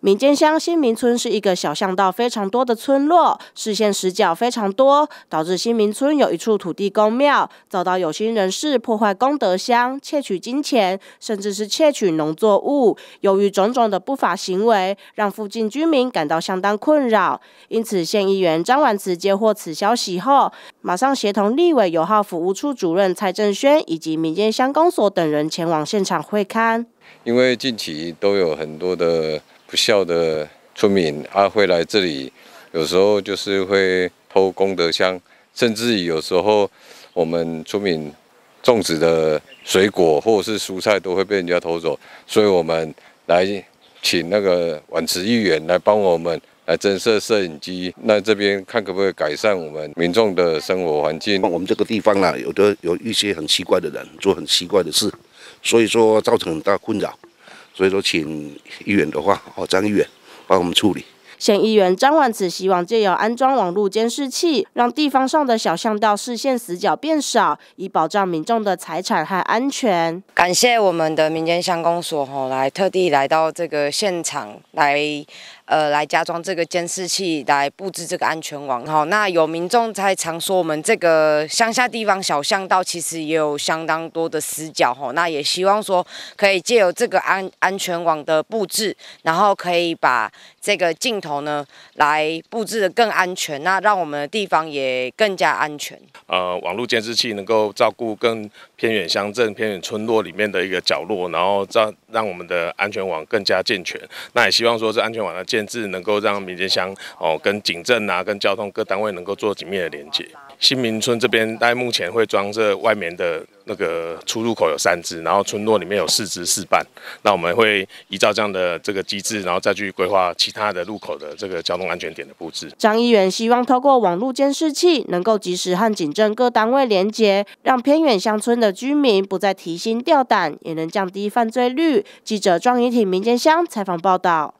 民间乡新民村是一个小巷道非常多、的村落，视线死角非常多，导致新民村有一处土地公庙遭到有心人士破坏功德箱、窃取金钱，甚至是窃取农作物。由于种种的不法行为，让附近居民感到相当困扰。因此，县议员张婉慈接获此消息后，马上协同立委友好服务处主任蔡正轩以及民间乡公所等人前往现场会勘。因为近期都有很多的。不孝的村民啊，会来这里，有时候就是会偷功德箱，甚至有时候我们村民种植的水果或者是蔬菜都会被人家偷走，所以我们来请那个婉池议员来帮我们来增设摄影机，那这边看可不可以改善我们民众的生活环境。我们这个地方啊，有的有一些很奇怪的人做很奇怪的事，所以说造成很大困扰。所以说，请议员的话，哦，张议员帮我们处理。县议员张万慈希望借由安装网络监视器，让地方上的小巷道视线死角变少，以保障民众的财产和安全。感谢我们的民间乡公所吼，来特地来到这个现场来，呃，来加装这个监视器，来布置这个安全网。好，那有民众在常说，我们这个乡下地方小巷道其实也有相当多的死角吼，那也希望说，可以借由这个安安全网的布置，然后可以把这个镜头。然后呢，来布置的更安全，那让我们的地方也更加安全。呃，网络监视器能够照顾更偏远乡镇、偏远村落里面的一个角落，然后照。让我们的安全网更加健全，那也希望说是安全网的建制能够让民间乡哦跟警政啊跟交通各单位能够做紧密的连接。新民村这边在目前会装这外面的那个出入口有三支，然后村落里面有四支四半。那我们会依照这样的这个机制，然后再去规划其他的路口的这个交通安全点的布置。张议员希望透过网络监视器能够及时和警政各单位连接，让偏远乡村的居民不再提心吊胆，也能降低犯罪率。记者庄怡婷、民间乡采访报道。